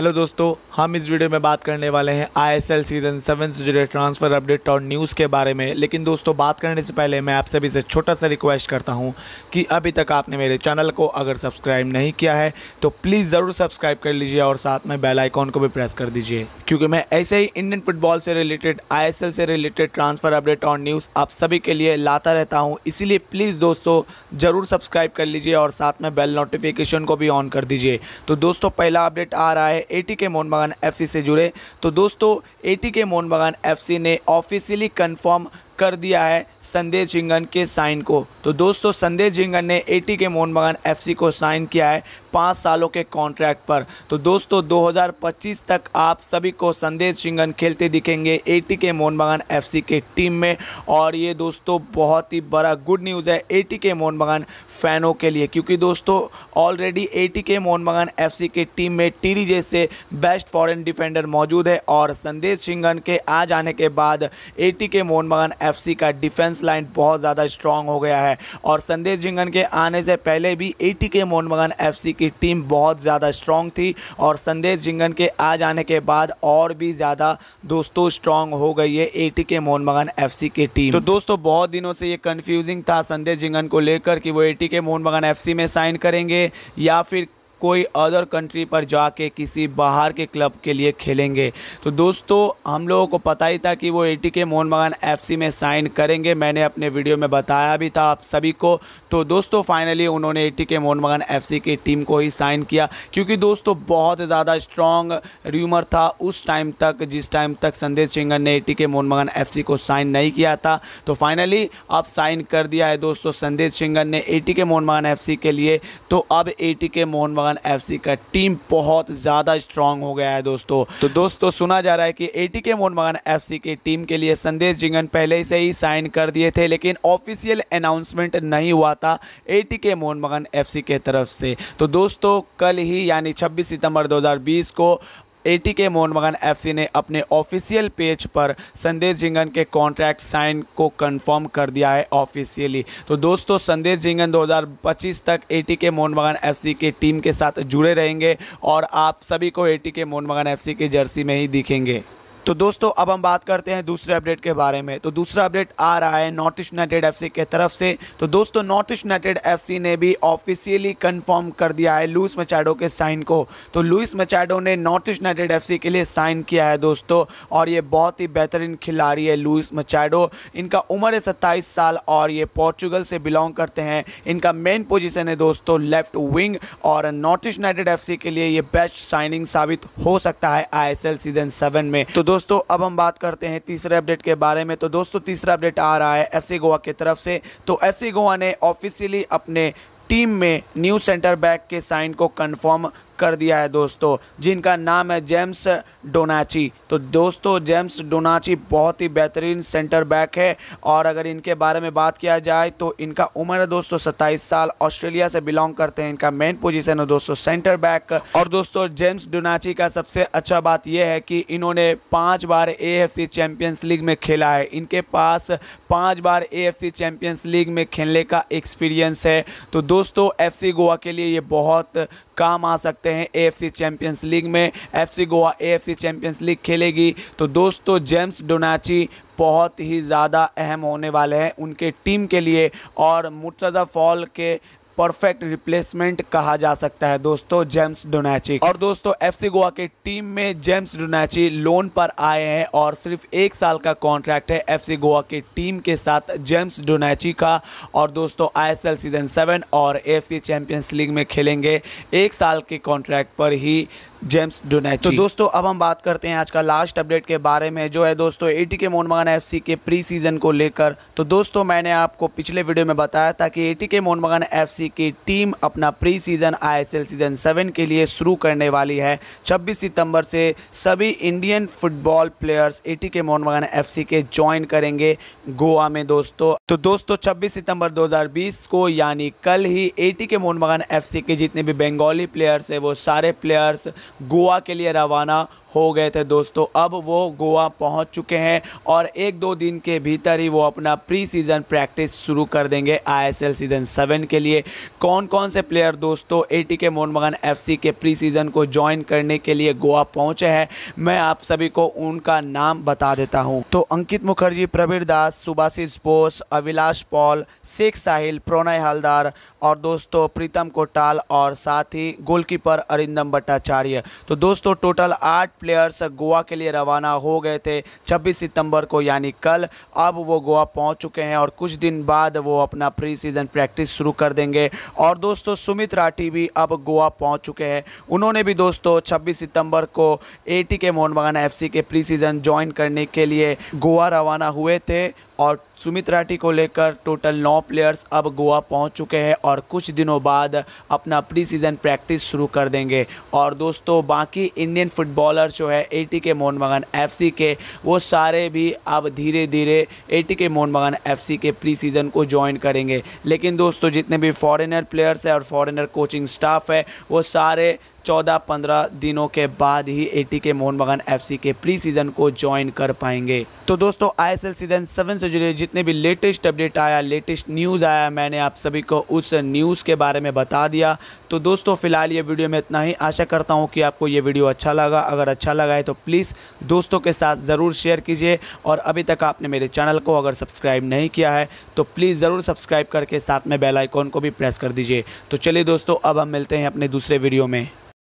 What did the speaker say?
hello दोस्तों हम इस वीडियो में बात करने वाले हैं आईएसएल सीज़न सेवन से जुड़े ट्रांसफ़र अपडेट और न्यूज़ के बारे में लेकिन दोस्तों बात करने से पहले मैं आप सभी से छोटा सा रिक्वेस्ट करता हूं कि अभी तक आपने मेरे चैनल को अगर सब्सक्राइब नहीं किया है तो प्लीज़ ज़रूर सब्सक्राइब कर लीजिए और साथ में बेल आइकॉन को भी प्रेस कर दीजिए क्योंकि मैं ऐसे ही इंडियन फुटबॉल से रिलेटेड आई से रिलेटेड ट्रांसफ़र अपडेट और न्यूज़ आप सभी के लिए लाता रहता हूँ इसीलिए प्लीज़ दोस्तों ज़रूर सब्सक्राइब कर लीजिए और साथ में बेल नोटिफिकेशन को भी ऑन कर दीजिए तो दोस्तों पहला अपडेट आ रहा है एटी के मोहन बागान एफ से जुड़े तो दोस्तों टी के मोहन बागान एफ ने ऑफिशियली कन्फर्म कर दिया है संदेश झिंगन के साइन को तो दोस्तों संदेश झिंगन ने ए के मोहन बगान एफ को साइन किया है पाँच सालों के कॉन्ट्रैक्ट पर तो दोस्तों 2025 तक आप सभी को संदेश झिंगन खेलते दिखेंगे ए के मोहन बगान एफ के टीम में और ये दोस्तों बहुत ही बड़ा गुड न्यूज़ है ए के मोहन बगान फैनों के लिए क्योंकि दोस्तों ऑलरेडी ए के मोहन बगान एफ के टीम में टीरी जैसे बेस्ट फॉरन डिफेंडर मौजूद है और संदेश सिंघन के आ जाने के बाद ए K Mohun Bagan F FC का डिफेंस लाइन बहुत ज़्यादा स्ट्रांग हो गया है और संदेश जिंगन के आने से पहले भी एटी के मोहनबगान एफ की टीम बहुत ज़्यादा स्ट्रांग थी और संदेश जिंगन के आ जाने के बाद और भी ज़्यादा दोस्तों स्ट्रांग हो गई है टी के मोहनबगान एफ की टीम तो दोस्तों बहुत दिनों से ये कन्फ्यूजिंग था संदेश जिंगन को लेकर कि वो टी के मोहनबगान एफ में साइन करेंगे या फिर कोई अदर कंट्री पर जाके किसी बाहर के क्लब के लिए खेलेंगे तो दोस्तों हम लोगों को पता ही था कि वो ए टी के मोहन बगान एफ में साइन करेंगे मैंने अपने वीडियो में बताया भी था आप सभी को तो दोस्तों फाइनली उन्होंने ए टी के मोहन बगान एफ की टीम को ही साइन किया क्योंकि दोस्तों बहुत ज़्यादा स्ट्रॉन्ग र्यूमर था उस टाइम तक जिस टाइम तक संदेश सिंगर ने ए के मोहन बगान एफ को साइन नहीं किया था तो फाइनली अब साइन कर दिया है दोस्तों संदेश सिंगर ने ए के मोहन बगान एफ के लिए तो अब ए के मोहन बगान वन एफ का टीम बहुत ज़्यादा स्ट्रांग हो गया है दोस्तों तो दोस्तों सुना जा रहा है कि ए टी के मोहनबागान एफ की टीम के लिए संदेश जिंगन पहले से ही साइन कर दिए थे लेकिन ऑफिशियल अनाउंसमेंट नहीं हुआ था ए टी के मोहनबागान एफ के तरफ से तो दोस्तों कल ही यानी छब्बीस सितंबर दो को AT K Mohun F FC ने अपने ऑफिशियल पेज पर संदेश जिंगन के कॉन्ट्रैक्ट साइन को कंफर्म कर दिया है ऑफिशियली तो दोस्तों संदेश जिंगन 2025 तक AT K Mohun F FC के टीम के साथ जुड़े रहेंगे और आप सभी को AT K Mohun F FC की जर्सी में ही दिखेंगे तो दोस्तों अब हम बात करते हैं दूसरे अपडेट के बारे में तो दूसरा अपडेट आ रहा है नॉर्थ ईस्ट यूनाइटेड एफ के तरफ से तो दोस्तों नॉर्थ ईस्ट यूनाइटेड एफ ने भी ऑफिशियली कंफर्म कर दिया है लुइस मचाडो के साइन को तो लुइस मचाडो ने नॉर्थ ईस्ट यूनाइटेड एफ के लिए साइन किया है दोस्तों और ये बहुत ही बेहतरीन खिलाड़ी है लुइस मचाडो इनका उम्र है सत्ताईस साल और ये पोर्चुगल से बिलोंग करते हैं इनका मेन पोजिशन है दोस्तों लेफ्ट विंग और नॉर्थ ईस्ट यूनाइटेड एफ के लिए ये बेस्ट साइनिंग साबित हो सकता है आई सीजन सेवन में तो दोस्तों अब हम बात करते हैं तीसरे अपडेट के बारे में तो दोस्तों तीसरा अपडेट आ रहा है एफसी गोवा की तरफ से तो एफसी गोवा ने ऑफिशियली अपने टीम में न्यू सेंटर बैक के साइन को कंफर्म कर दिया है दोस्तों जिनका नाम है जेम्स डोनाची तो दोस्तों जेम्स डोनाची बहुत ही बेहतरीन सेंटर बैक है और अगर इनके बारे में बात किया जाए तो इनका उम्र है दोस्तों सत्ताईस साल ऑस्ट्रेलिया से बिलोंग करते हैं इनका मेन पोजीशन है दोस्तों सेंटर बैक और दोस्तों जेम्स डोनाची का सबसे अच्छा बात यह है कि इन्होंने पाँच बार ए चैंपियंस लीग में खेला है इनके पास पाँच बार ए चैंपियंस लीग में खेलने का एक्सपीरियंस है तो दोस्तों एफ गोवा के लिए ये बहुत काम आ सकते हैं करते हैं एएफसी चैंपियंस लीग में FC Goa AFC Champions League खेलेगी तो दोस्तों जेम्स डोनाची बहुत ही ज़्यादा अहम होने वाले हैं उनके टीम के लिए और मुर्तज़ा फॉल के परफेक्ट रिप्लेसमेंट कहा जा सकता है दोस्तों जेम्स डोनाची और दोस्तों एफसी गोवा के टीम में जेम्स डोनाची लोन पर आए हैं और सिर्फ एक साल का कॉन्ट्रैक्ट है एफसी गोवा के टीम के साथ जेम्स डोनाची का और दोस्तों आईएसएल सीजन सेवन और एफसी चैंपियंस लीग में खेलेंगे एक साल के कॉन्ट्रैक्ट पर ही जेम्स डोनाची तो दोस्तों अब हम बात करते हैं आज का लास्ट अपडेट के बारे में जो है दोस्तों एटी के मोहनबागान एफ के प्री सीजन को लेकर तो दोस्तों मैंने आपको पिछले वीडियो में बताया था कि एटी के मोहनबागान एफ की टीम अपना pre season ISL season seven के लिए शुरू करने वाली है 26 सितंबर से सभी Indian football players eighty K Mohun Bagan F के ज्वाइन करेंगे गोवा में दोस्तों तो दोस्तों 26 सितंबर 2020 को यानी कल ही eighty K Mohun Bagan F के जितने भी बंगाली प्लेयर्स हैं वो सारे प्लेयर्स गोवा के लिए रवाना हो गए थे दोस्तों अब वो गोवा पहुंच चुके हैं और एक दो दिन के भीतर ही वो अपना प्री सीज़न प्रैक्टिस शुरू कर देंगे आईएसएल सीज़न सेवन के लिए कौन कौन से प्लेयर दोस्तों AT K Mohun Bagan F के प्री सीज़न को ज्वाइन करने के लिए गोवा पहुंचे हैं मैं आप सभी को उनका नाम बता देता हूँ तो अंकित मुखर्जी प्रवीर दास सुभाषिष बोस अविलाश पॉल शेख साहिल प्रणय हलदार और दोस्तों प्रीतम कोटाल और साथ ही गोलकीपर अरिंदम भट्टाचार्य तो दोस्तों टोटल आठ प्लेयर्स गोवा के लिए रवाना हो गए थे 26 सितंबर को यानी कल अब वो गोवा पहुंच चुके हैं और कुछ दिन बाद वो अपना प्री सीजन प्रैक्टिस शुरू कर देंगे और दोस्तों सुमित राठी भी अब गोवा पहुंच चुके हैं उन्होंने भी दोस्तों 26 सितंबर को AT K Mohun Bagan F के प्री सीजन ज्वाइन करने के लिए गोवा रवाना हुए थे और सुमित राठी को लेकर टोटल नौ प्लेयर्स अब गोवा पहुंच चुके हैं और कुछ दिनों बाद अपना प्री सीजन प्रैक्टिस शुरू कर देंगे और दोस्तों बाकी इंडियन फुटबॉलर जो है ए टी के मोहन मगन एफ के वो सारे भी अब धीरे धीरे ए टी के मोहन बगान एफ के प्री सीजन को ज्वाइन करेंगे लेकिन दोस्तों जितने भी फॉरेनर प्लेयर्स हैं और फॉरेनर कोचिंग स्टाफ है वो सारे 14-15 दिनों के बाद ही एटी के मोहन बगान एफसी के प्री सीजन को ज्वाइन कर पाएंगे तो दोस्तों आईएसएल सीजन सेवन से जुड़े जितने भी लेटेस्ट अपडेट आया लेटेस्ट न्यूज़ आया मैंने आप सभी को उस न्यूज़ के बारे में बता दिया तो दोस्तों फिलहाल ये वीडियो में इतना ही आशा करता हूँ कि आपको ये वीडियो अच्छा लगा अगर अच्छा लगा है तो प्लीज़ दोस्तों के साथ ज़रूर शेयर कीजिए और अभी तक आपने मेरे चैनल को अगर सब्सक्राइब नहीं किया है तो प्लीज़ ज़रूर सब्सक्राइब करके साथ में बेलाइकॉन को भी प्रेस कर दीजिए तो चलिए दोस्तों अब हम मिलते हैं अपने दूसरे वीडियो में